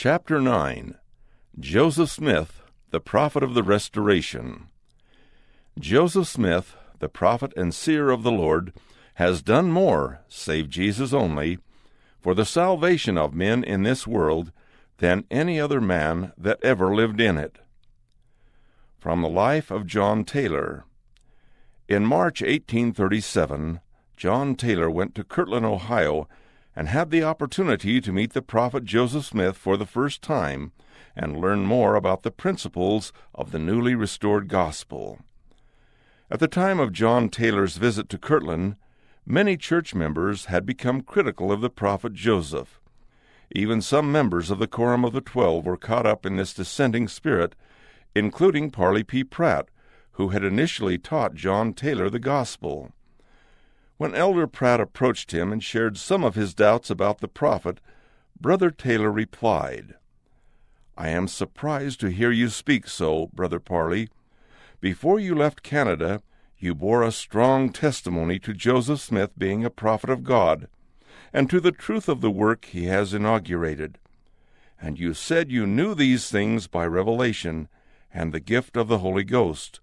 Chapter 9 Joseph Smith, the Prophet of the Restoration. Joseph Smith, the prophet and seer of the Lord, has done more, save Jesus only, for the salvation of men in this world than any other man that ever lived in it. From the life of John Taylor. In March 1837, John Taylor went to Kirtland, Ohio, and had the opportunity to meet the prophet Joseph Smith for the first time and learn more about the principles of the newly restored gospel. At the time of John Taylor's visit to Kirtland, many church members had become critical of the prophet Joseph. Even some members of the Quorum of the Twelve were caught up in this dissenting spirit, including Parley P. Pratt, who had initially taught John Taylor the gospel. When Elder Pratt approached him and shared some of his doubts about the prophet, Brother Taylor replied, I am surprised to hear you speak so, Brother Parley. Before you left Canada, you bore a strong testimony to Joseph Smith being a prophet of God, and to the truth of the work he has inaugurated. And you said you knew these things by revelation and the gift of the Holy Ghost.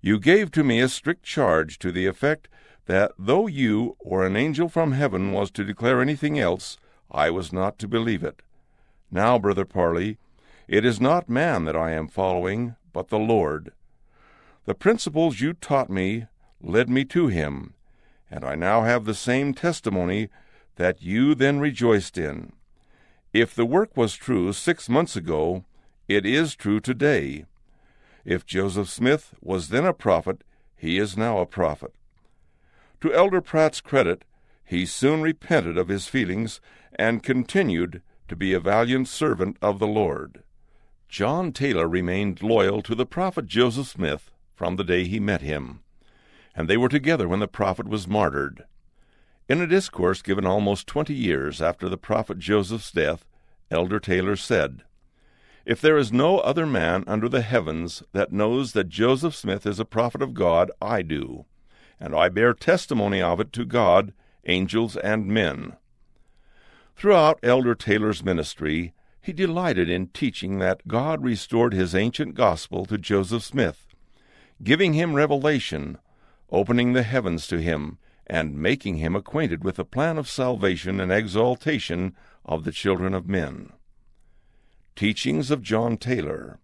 You gave to me a strict charge to the effect that though you or an angel from heaven was to declare anything else, I was not to believe it. Now, Brother Parley, it is not man that I am following, but the Lord. The principles you taught me led me to him, and I now have the same testimony that you then rejoiced in. If the work was true six months ago, it is true today. If Joseph Smith was then a prophet, he is now a prophet. To Elder Pratt's credit, he soon repented of his feelings and continued to be a valiant servant of the Lord. John Taylor remained loyal to the prophet Joseph Smith from the day he met him, and they were together when the prophet was martyred. In a discourse given almost twenty years after the prophet Joseph's death, Elder Taylor said, If there is no other man under the heavens that knows that Joseph Smith is a prophet of God, I do and I bear testimony of it to God, angels, and men. Throughout Elder Taylor's ministry, he delighted in teaching that God restored his ancient gospel to Joseph Smith, giving him revelation, opening the heavens to him, and making him acquainted with the plan of salvation and exaltation of the children of men. Teachings of John Taylor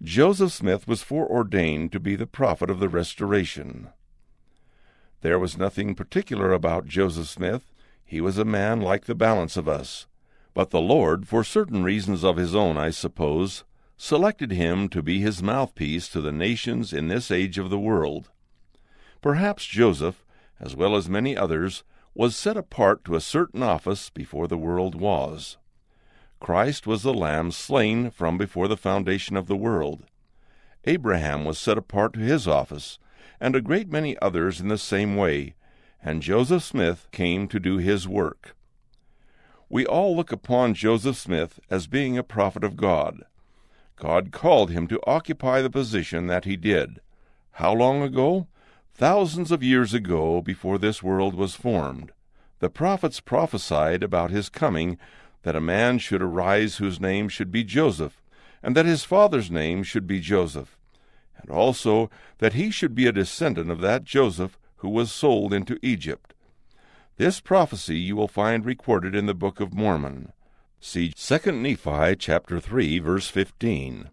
Joseph Smith was foreordained to be the prophet of the Restoration. There was nothing particular about Joseph Smith. He was a man like the balance of us. But the Lord, for certain reasons of his own, I suppose, selected him to be his mouthpiece to the nations in this age of the world. Perhaps Joseph, as well as many others, was set apart to a certain office before the world was. Christ was the Lamb slain from before the foundation of the world. Abraham was set apart to his office, and a great many others in the same way, and Joseph Smith came to do his work. We all look upon Joseph Smith as being a prophet of God. God called him to occupy the position that he did. How long ago? Thousands of years ago, before this world was formed. The prophets prophesied about his coming that a man should arise whose name should be Joseph, and that his father's name should be Joseph, and also that he should be a descendant of that Joseph who was sold into Egypt. This prophecy you will find recorded in the Book of Mormon. See 2 Nephi chapter 3 verse 15.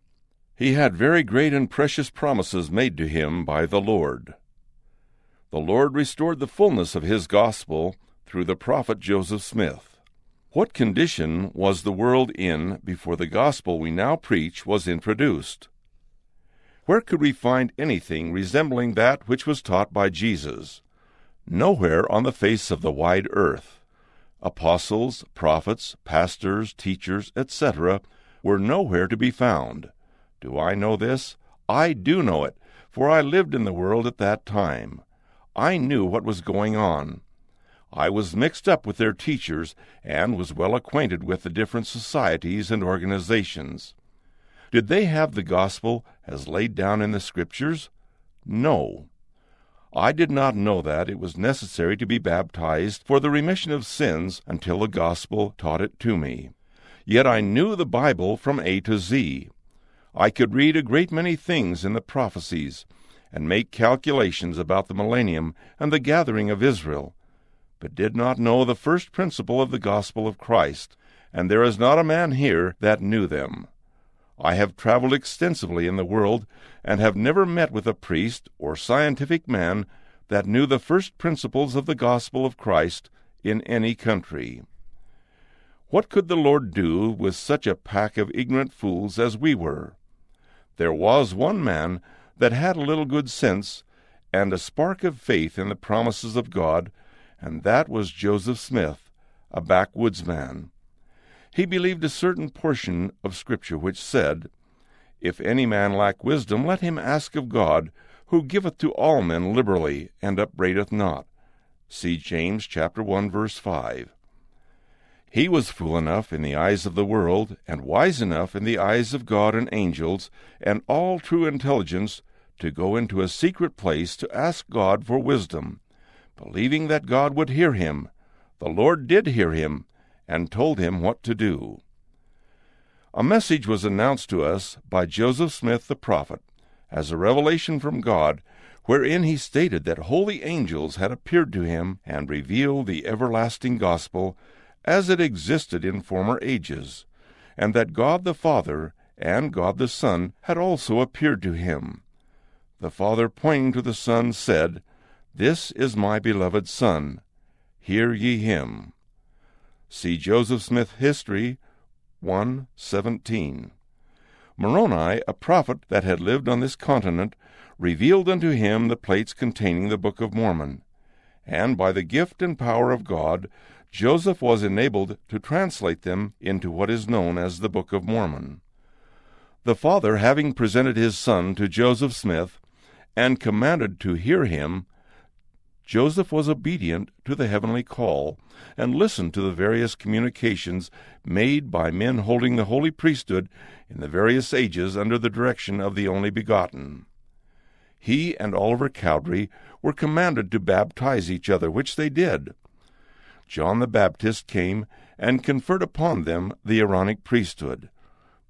He had very great and precious promises made to him by the Lord. The Lord restored the fullness of his gospel through the prophet Joseph Smith. What condition was the world in before the gospel we now preach was introduced? where could we find anything resembling that which was taught by Jesus? Nowhere on the face of the wide earth. Apostles, prophets, pastors, teachers, etc., were nowhere to be found. Do I know this? I do know it, for I lived in the world at that time. I knew what was going on. I was mixed up with their teachers and was well acquainted with the different societies and organizations. Did they have the gospel as laid down in the Scriptures? No. I did not know that it was necessary to be baptized for the remission of sins until the gospel taught it to me. Yet I knew the Bible from A to Z. I could read a great many things in the prophecies and make calculations about the millennium and the gathering of Israel, but did not know the first principle of the gospel of Christ, and there is not a man here that knew them. I have traveled extensively in the world and have never met with a priest or scientific man that knew the first principles of the gospel of Christ in any country. What could the Lord do with such a pack of ignorant fools as we were? There was one man that had a little good sense and a spark of faith in the promises of God, and that was Joseph Smith, a backwoodsman he believed a certain portion of Scripture which said, If any man lack wisdom, let him ask of God, who giveth to all men liberally, and upbraideth not. See James chapter 1 verse 5. He was fool enough in the eyes of the world, and wise enough in the eyes of God and angels, and all true intelligence, to go into a secret place to ask God for wisdom, believing that God would hear him. The Lord did hear him, and told him what to do. A message was announced to us by Joseph Smith the prophet as a revelation from God, wherein he stated that holy angels had appeared to him and revealed the everlasting gospel as it existed in former ages, and that God the Father and God the Son had also appeared to him. The Father, pointing to the Son, said, This is my beloved Son. Hear ye him. See Joseph Smith History 117. Moroni, a prophet that had lived on this continent, revealed unto him the plates containing the Book of Mormon, and by the gift and power of God, Joseph was enabled to translate them into what is known as the Book of Mormon. The father, having presented his son to Joseph Smith, and commanded to hear him, Joseph was obedient to the heavenly call and listened to the various communications made by men holding the holy priesthood in the various ages under the direction of the only begotten. He and Oliver Cowdery were commanded to baptize each other, which they did. John the Baptist came and conferred upon them the Aaronic priesthood.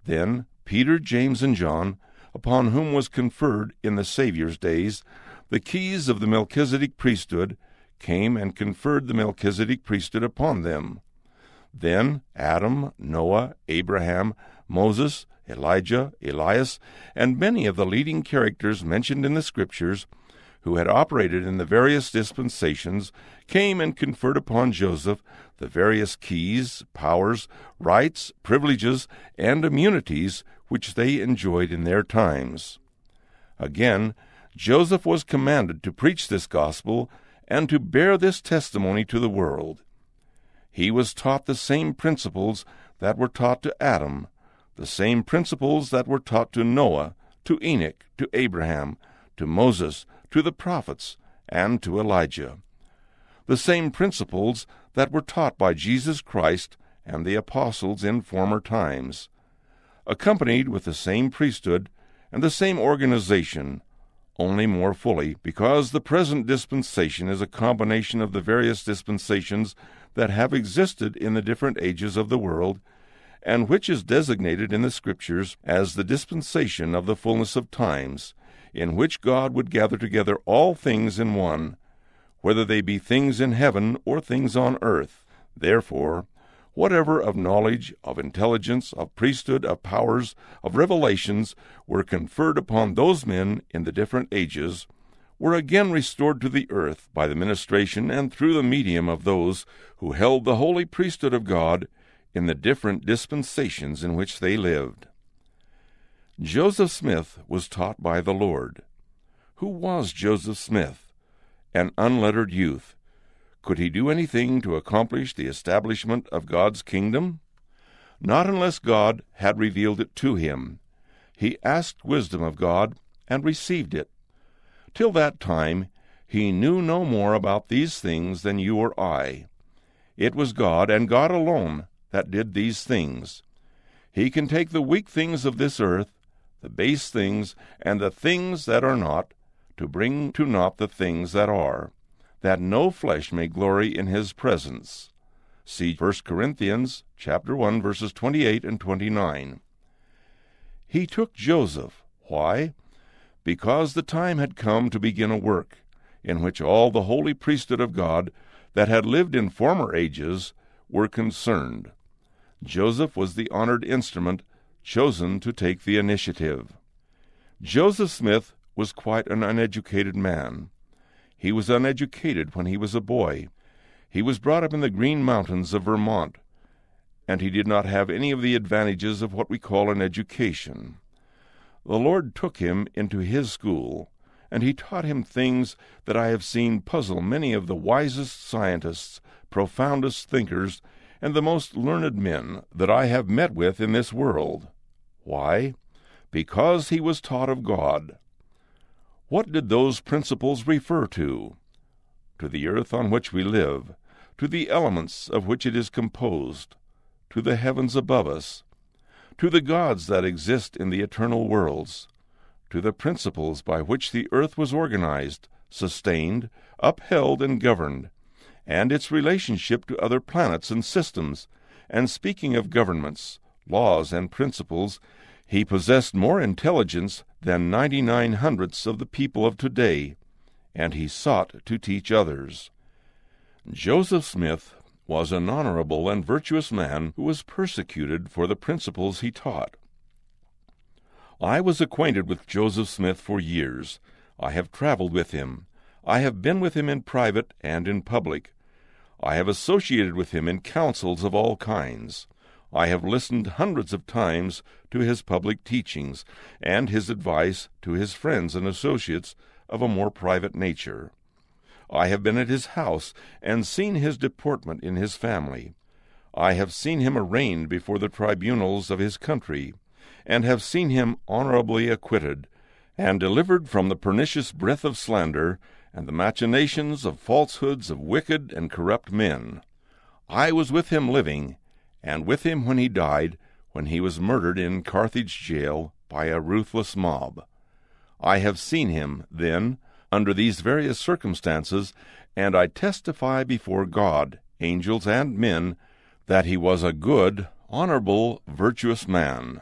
Then Peter, James, and John, upon whom was conferred in the Saviour's days the keys of the Melchizedek priesthood came and conferred the Melchizedek priesthood upon them. Then Adam, Noah, Abraham, Moses, Elijah, Elias, and many of the leading characters mentioned in the Scriptures, who had operated in the various dispensations, came and conferred upon Joseph the various keys, powers, rights, privileges, and immunities which they enjoyed in their times. Again, Joseph was commanded to preach this gospel and to bear this testimony to the world. He was taught the same principles that were taught to Adam, the same principles that were taught to Noah, to Enoch, to Abraham, to Moses, to the prophets, and to Elijah. The same principles that were taught by Jesus Christ and the apostles in former times, accompanied with the same priesthood and the same organization only more fully, because the present dispensation is a combination of the various dispensations that have existed in the different ages of the world, and which is designated in the Scriptures as the dispensation of the fullness of times, in which God would gather together all things in one, whether they be things in heaven or things on earth. Therefore, whatever of knowledge, of intelligence, of priesthood, of powers, of revelations were conferred upon those men in the different ages, were again restored to the earth by the ministration and through the medium of those who held the holy priesthood of God in the different dispensations in which they lived. Joseph Smith was taught by the Lord. Who was Joseph Smith? An unlettered youth could he do anything to accomplish the establishment of God's kingdom? Not unless God had revealed it to him. He asked wisdom of God and received it. Till that time, he knew no more about these things than you or I. It was God, and God alone, that did these things. He can take the weak things of this earth, the base things, and the things that are not, to bring to naught the things that are that no flesh may glory in his presence. See 1 Corinthians chapter 1 verses 28 and 29. He took Joseph. Why? Because the time had come to begin a work in which all the holy priesthood of God that had lived in former ages were concerned. Joseph was the honored instrument chosen to take the initiative. Joseph Smith was quite an uneducated man. He was uneducated when he was a boy. He was brought up in the Green Mountains of Vermont, and he did not have any of the advantages of what we call an education. The Lord took him into his school, and he taught him things that I have seen puzzle many of the wisest scientists, profoundest thinkers, and the most learned men that I have met with in this world. Why? Because he was taught of God. What did those principles refer to? To the earth on which we live, to the elements of which it is composed, to the heavens above us, to the gods that exist in the eternal worlds, to the principles by which the earth was organized, sustained, upheld, and governed, and its relationship to other planets and systems, and speaking of governments, laws, and principles, he possessed more intelligence than 99 hundredths of the people of today, and he sought to teach others. Joseph Smith was an honorable and virtuous man who was persecuted for the principles he taught. I was acquainted with Joseph Smith for years. I have traveled with him. I have been with him in private and in public. I have associated with him in councils of all kinds. I have listened hundreds of times to his public teachings and his advice to his friends and associates of a more private nature. I have been at his house and seen his deportment in his family. I have seen him arraigned before the tribunals of his country, and have seen him honorably acquitted, and delivered from the pernicious breath of slander and the machinations of falsehoods of wicked and corrupt men. I was with him living, and with him when he died, when he was murdered in Carthage jail by a ruthless mob. I have seen him, then, under these various circumstances, and I testify before God, angels, and men, that he was a good, honorable, virtuous man,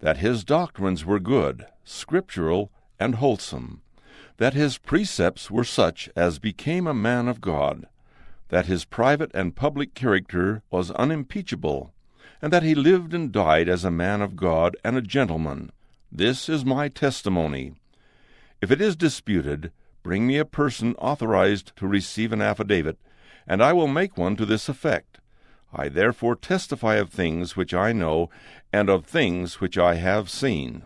that his doctrines were good, scriptural, and wholesome, that his precepts were such as became a man of God, that his private and public character was unimpeachable, and that he lived and died as a man of God and a gentleman. This is my testimony. If it is disputed, bring me a person authorized to receive an affidavit, and I will make one to this effect. I therefore testify of things which I know, and of things which I have seen.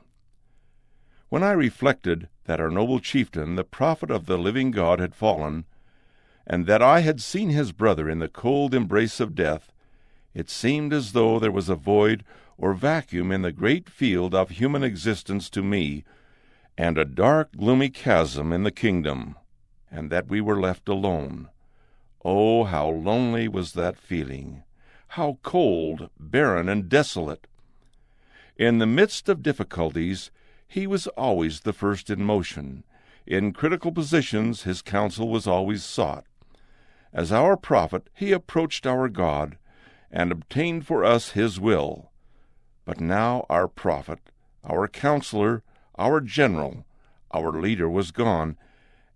When I reflected that our noble chieftain, the prophet of the living God, had fallen, and that I had seen his brother in the cold embrace of death, it seemed as though there was a void or vacuum in the great field of human existence to me, and a dark, gloomy chasm in the kingdom, and that we were left alone. Oh, how lonely was that feeling! How cold, barren, and desolate! In the midst of difficulties, he was always the first in motion. In critical positions, his counsel was always sought. As our prophet, he approached our God and obtained for us his will. But now our prophet, our counselor, our general, our leader was gone,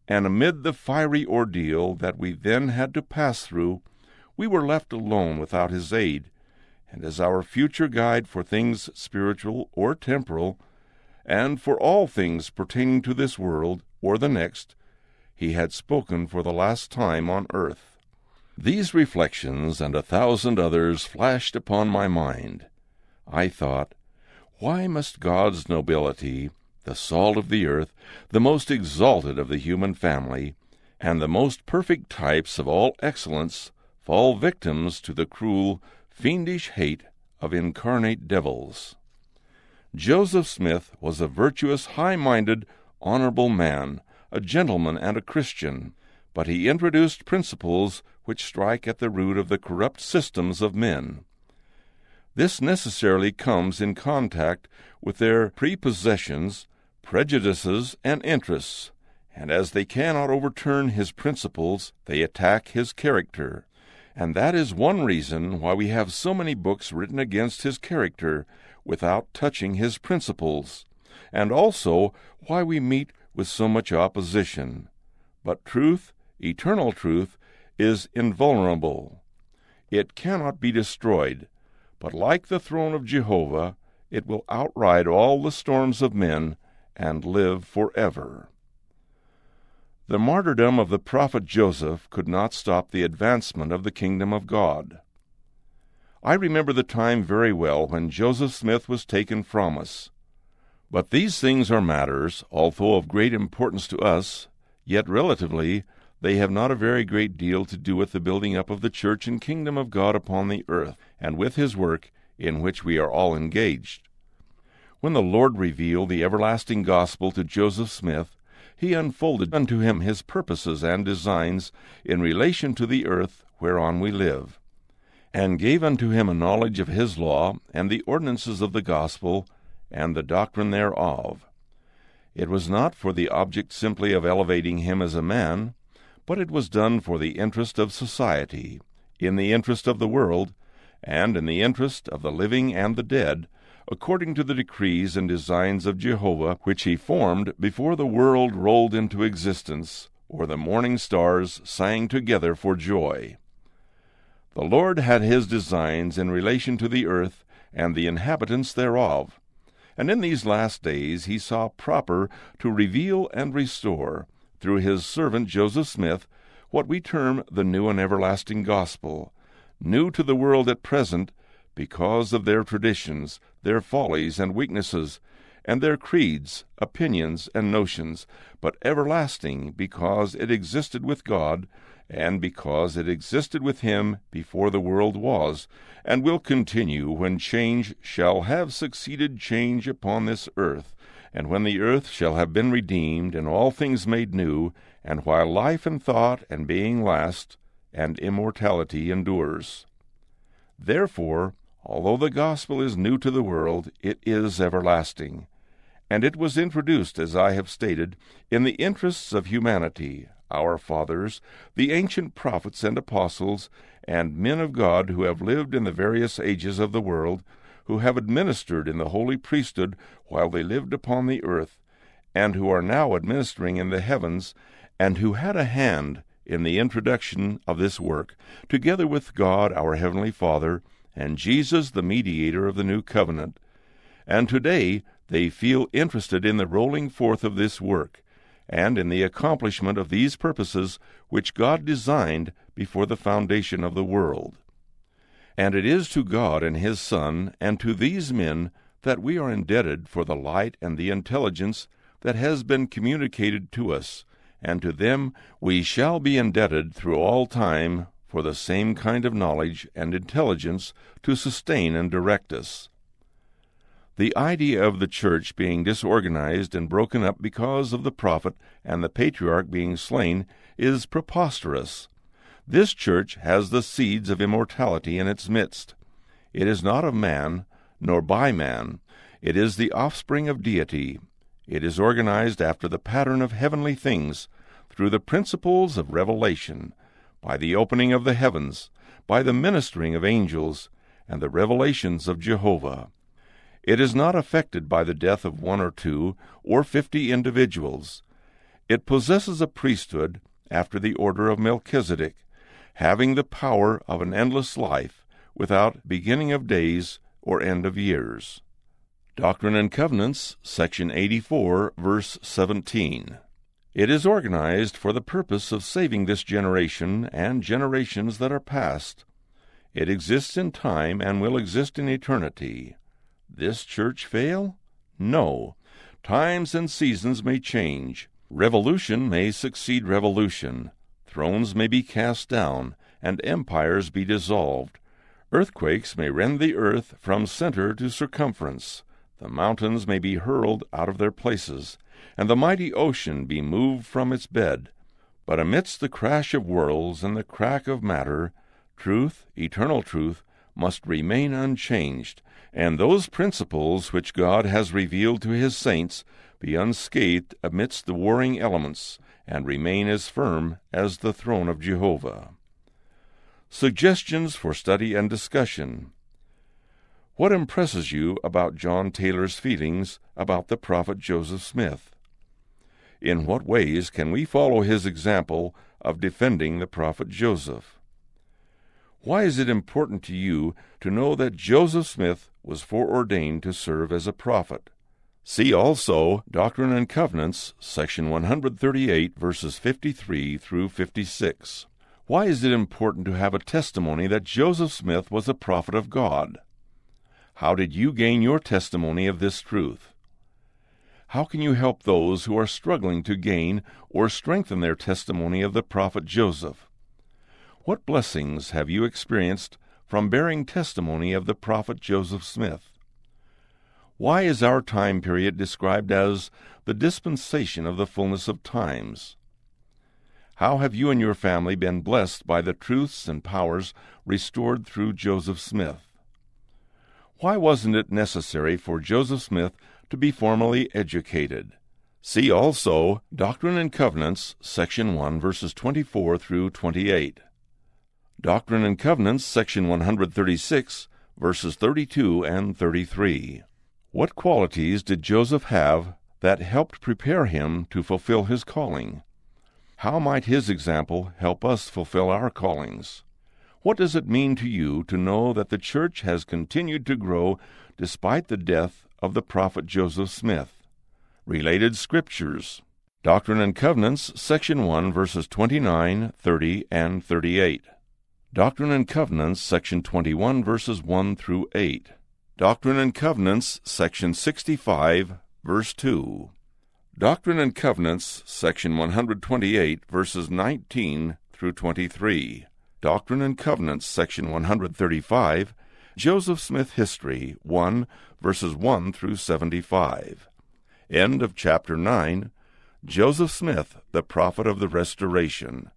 and amid the fiery ordeal that we then had to pass through, we were left alone without his aid, and as our future guide for things spiritual or temporal, and for all things pertaining to this world or the next, he had spoken for the last time on earth. These reflections and a thousand others flashed upon my mind. I thought, why must God's nobility, the salt of the earth, the most exalted of the human family, and the most perfect types of all excellence, fall victims to the cruel, fiendish hate of incarnate devils? Joseph Smith was a virtuous, high-minded, honorable man, a gentleman and a Christian, but he introduced principles which strike at the root of the corrupt systems of men. This necessarily comes in contact with their prepossessions, prejudices, and interests, and as they cannot overturn his principles, they attack his character. And that is one reason why we have so many books written against his character without touching his principles, and also why we meet with so much opposition. But truth, eternal truth, is invulnerable. It cannot be destroyed, but like the throne of Jehovah, it will outride all the storms of men and live forever. The martyrdom of the prophet Joseph could not stop the advancement of the kingdom of God. I remember the time very well when Joseph Smith was taken from us. But these things are matters, although of great importance to us, yet relatively they have not a very great deal to do with the building up of the church and kingdom of God upon the earth, and with his work in which we are all engaged. When the Lord revealed the everlasting gospel to Joseph Smith, he unfolded unto him his purposes and designs in relation to the earth whereon we live, and gave unto him a knowledge of his law and the ordinances of the gospel, and the doctrine thereof. It was not for the object simply of elevating him as a man, but it was done for the interest of society, in the interest of the world, and in the interest of the living and the dead, according to the decrees and designs of Jehovah which he formed before the world rolled into existence, or the morning stars sang together for joy. The Lord had his designs in relation to the earth and the inhabitants thereof, and in these last days he saw proper to reveal and restore, through his servant Joseph Smith, what we term the new and everlasting gospel, new to the world at present because of their traditions, their follies and weaknesses, and their creeds, opinions, and notions, but everlasting because it existed with God and because it existed with him before the world was, and will continue when change shall have succeeded change upon this earth, and when the earth shall have been redeemed, and all things made new, and while life and thought and being last, and immortality endures. Therefore, although the gospel is new to the world, it is everlasting. And it was introduced, as I have stated, in the interests of humanity, our fathers, the ancient prophets and apostles, and men of God who have lived in the various ages of the world, who have administered in the holy priesthood while they lived upon the earth, and who are now administering in the heavens, and who had a hand in the introduction of this work, together with God our Heavenly Father, and Jesus the Mediator of the New Covenant. And today they feel interested in the rolling forth of this work and in the accomplishment of these purposes which God designed before the foundation of the world. And it is to God and His Son, and to these men, that we are indebted for the light and the intelligence that has been communicated to us, and to them we shall be indebted through all time for the same kind of knowledge and intelligence to sustain and direct us. The idea of the church being disorganized and broken up because of the prophet and the patriarch being slain is preposterous. This church has the seeds of immortality in its midst. It is not of man, nor by man. It is the offspring of deity. It is organized after the pattern of heavenly things, through the principles of revelation, by the opening of the heavens, by the ministering of angels, and the revelations of Jehovah. It is not affected by the death of one or two or fifty individuals. It possesses a priesthood after the order of Melchizedek, having the power of an endless life without beginning of days or end of years. Doctrine and Covenants, section 84, verse 17. It is organized for the purpose of saving this generation and generations that are past. It exists in time and will exist in eternity this church fail? No. Times and seasons may change. Revolution may succeed revolution. Thrones may be cast down, and empires be dissolved. Earthquakes may rend the earth from center to circumference. The mountains may be hurled out of their places, and the mighty ocean be moved from its bed. But amidst the crash of worlds and the crack of matter, truth, eternal truth, must remain unchanged, and those principles which God has revealed to his saints be unscathed amidst the warring elements and remain as firm as the throne of Jehovah. Suggestions for study and discussion. What impresses you about John Taylor's feelings about the prophet Joseph Smith? In what ways can we follow his example of defending the prophet Joseph? Why is it important to you to know that Joseph Smith was foreordained to serve as a prophet. See also Doctrine and Covenants, section 138, verses 53 through 56. Why is it important to have a testimony that Joseph Smith was a prophet of God? How did you gain your testimony of this truth? How can you help those who are struggling to gain or strengthen their testimony of the prophet Joseph? What blessings have you experienced from bearing testimony of the prophet Joseph Smith. Why is our time period described as the dispensation of the fullness of times? How have you and your family been blessed by the truths and powers restored through Joseph Smith? Why wasn't it necessary for Joseph Smith to be formally educated? See also Doctrine and Covenants, Section 1, verses 24 through 28. Doctrine and Covenants, section 136, verses 32 and 33. What qualities did Joseph have that helped prepare him to fulfill his calling? How might his example help us fulfill our callings? What does it mean to you to know that the church has continued to grow despite the death of the prophet Joseph Smith? Related Scriptures Doctrine and Covenants, Section 1, verses 29, 30, and 38. Doctrine and Covenants, section 21, verses 1 through 8. Doctrine and Covenants, section 65, verse 2. Doctrine and Covenants, section 128, verses 19 through 23. Doctrine and Covenants, section 135. Joseph Smith History, 1, verses 1 through 75. End of chapter 9. Joseph Smith, the Prophet of the Restoration.